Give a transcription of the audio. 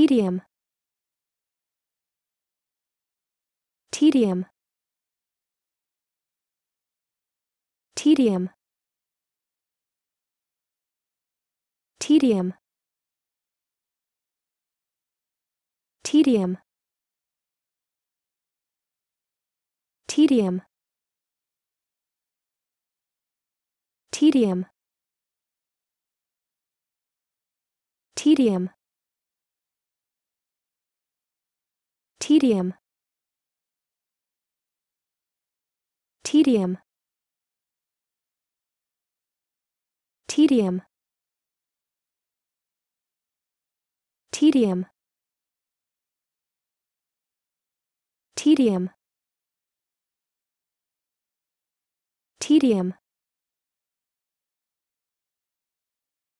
tedium tedium tedium tedium tedium tedium tedium tedium tedium tedium tedium tedium tedium tedium